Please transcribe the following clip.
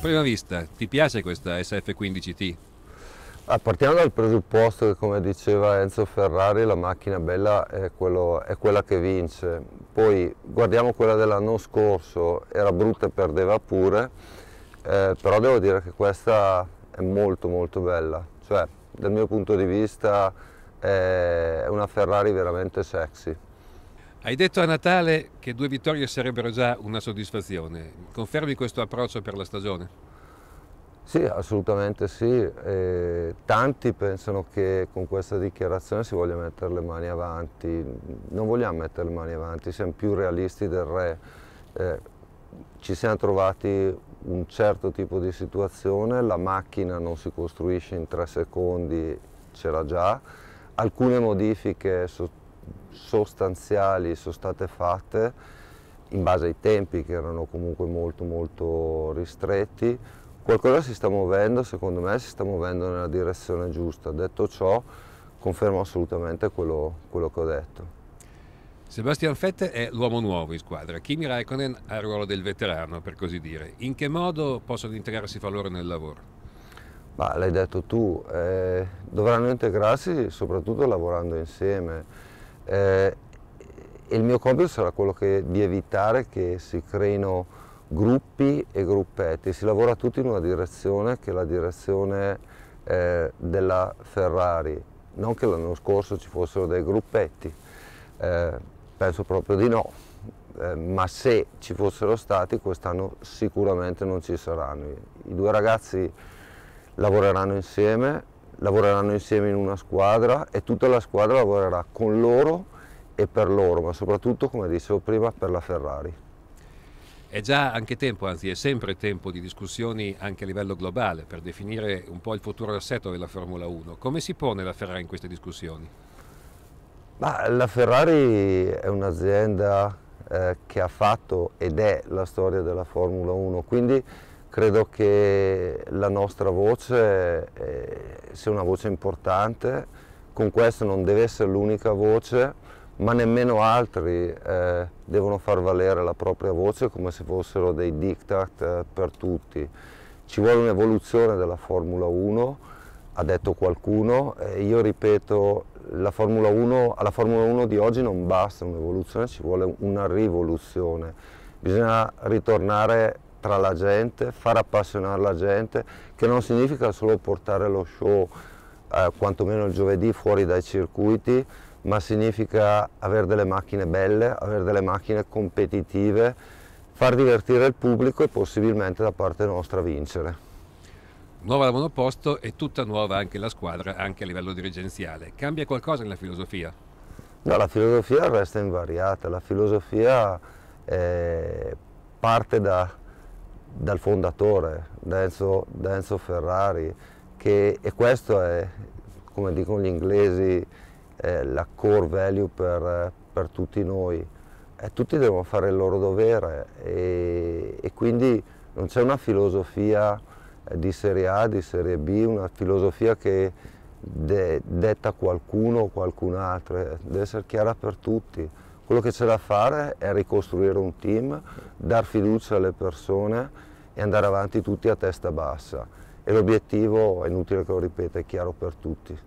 A prima vista, ti piace questa SF15T? Ah, partiamo dal presupposto che come diceva Enzo Ferrari la macchina bella è, quello, è quella che vince, poi guardiamo quella dell'anno scorso, era brutta e perdeva pure, eh, però devo dire che questa è molto molto bella, cioè dal mio punto di vista eh, è una Ferrari veramente sexy. Hai detto a Natale che due vittorie sarebbero già una soddisfazione. Confermi questo approccio per la stagione? Sì, assolutamente sì. Eh, tanti pensano che con questa dichiarazione si voglia mettere le mani avanti. Non vogliamo mettere le mani avanti, siamo più realisti del re. Eh, ci siamo trovati un certo tipo di situazione, la macchina non si costruisce in tre secondi, c'era già. Alcune modifiche sono sostanziali sono state fatte in base ai tempi che erano comunque molto molto ristretti. Qualcosa si sta muovendo, secondo me si sta muovendo nella direzione giusta. Detto ciò, confermo assolutamente quello, quello che ho detto. Sebastian Fette è l'uomo nuovo in squadra, Kimi Raikkonen ha il ruolo del veterano, per così dire. In che modo possono integrarsi fra loro nel lavoro? Ma l'hai detto tu, eh, dovranno integrarsi soprattutto lavorando insieme eh, il mio compito sarà quello che, di evitare che si creino gruppi e gruppetti, si lavora tutti in una direzione che è la direzione eh, della Ferrari, non che l'anno scorso ci fossero dei gruppetti, eh, penso proprio di no, eh, ma se ci fossero stati quest'anno sicuramente non ci saranno. I due ragazzi lavoreranno insieme, lavoreranno insieme in una squadra e tutta la squadra lavorerà con loro e per loro, ma soprattutto, come dicevo prima, per la Ferrari. È già anche tempo, anzi è sempre tempo di discussioni anche a livello globale per definire un po' il futuro assetto della Formula 1. Come si pone la Ferrari in queste discussioni? Ma la Ferrari è un'azienda eh, che ha fatto ed è la storia della Formula 1, quindi Credo che la nostra voce eh, sia una voce importante, con questo non deve essere l'unica voce, ma nemmeno altri eh, devono far valere la propria voce come se fossero dei diktat eh, per tutti. Ci vuole un'evoluzione della Formula 1, ha detto qualcuno, e io ripeto, Formula 1, alla Formula 1 di oggi non basta un'evoluzione, ci vuole una rivoluzione. Bisogna ritornare tra la gente, far appassionare la gente, che non significa solo portare lo show eh, quantomeno il giovedì fuori dai circuiti, ma significa avere delle macchine belle, avere delle macchine competitive, far divertire il pubblico e possibilmente da parte nostra vincere. Nuova la monoposto e tutta nuova anche la squadra, anche a livello dirigenziale. Cambia qualcosa nella filosofia? No, la filosofia resta invariata, la filosofia eh, parte da, dal fondatore, da Enzo, Ferrari, che, e questo è, come dicono gli inglesi, la core value per, per tutti noi. E tutti devono fare il loro dovere e, e quindi non c'è una filosofia di serie A, di serie B, una filosofia che de, detta qualcuno o qualcun altro, deve essere chiara per tutti. Quello che c'è da fare è ricostruire un team, dar fiducia alle persone e andare avanti tutti a testa bassa. E l'obiettivo, è inutile che lo ripeta, è chiaro per tutti.